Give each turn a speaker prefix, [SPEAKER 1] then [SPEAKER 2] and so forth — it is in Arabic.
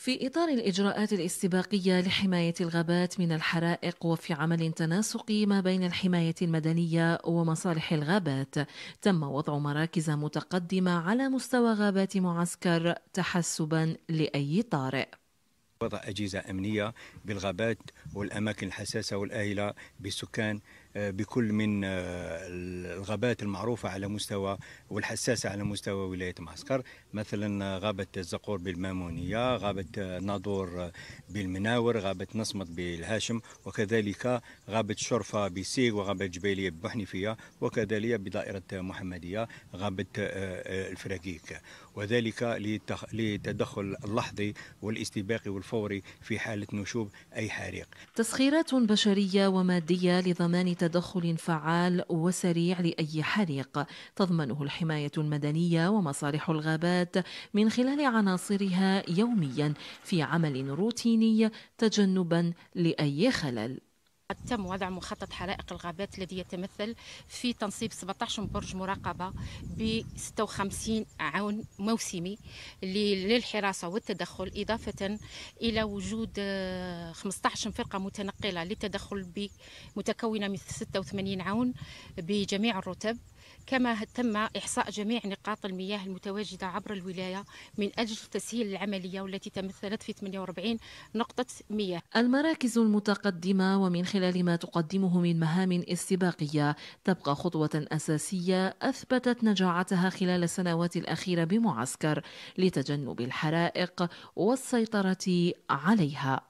[SPEAKER 1] في إطار الإجراءات الاستباقية لحماية الغابات من الحرائق وفي عمل تناسقي ما بين الحماية المدنية ومصالح الغابات، تم وضع مراكز متقدمة على مستوى غابات معسكر تحسبا لأي طارئ.
[SPEAKER 2] وضع أجهزة أمنية بالغابات والأماكن الحساسة والآهلة بالسكان آه، بكل من آه، الغابات المعروفة على مستوى والحساسة على مستوى ولاية معسكر مثلا آه، غابة الزقور بالمامونية غابة نادور بالمناور غابة نصمت بالهاشم وكذلك غابة شرفة بسيغ وغابة جبيلية ببحنيفية وكذلك بدائرة محمدية غابة الفراكيك وذلك للتدخل اللحظي والاستباقي والفراغ الفوري في حالة نشوب أي حريق
[SPEAKER 1] تسخيرات بشرية ومادية لضمان تدخل فعال وسريع لأي حريق تضمنه الحماية المدنية ومصالح الغابات من خلال عناصرها يوميا في عمل روتيني تجنبا لأي خلل
[SPEAKER 3] قد تم وضع مخطط حرائق الغابات الذي يتمثل في تنصيب 17 برج مراقبة ب 56 عون موسمي للحراسة والتدخل إضافة إلى وجود 15 آه، فرقة متنقلة للتدخل متكونة من 86 عون بجميع الرتب كما تم إحصاء جميع نقاط المياه المتواجدة عبر الولاية من أجل تسهيل العملية والتي تمثلت في 48 نقطة مياه
[SPEAKER 1] المراكز المتقدمة ومن خلال ما تقدمه من مهام استباقية تبقى خطوة أساسية أثبتت نجاعتها خلال السنوات الأخيرة بمعسكر لتجنب الحرائق والسيطرة عليها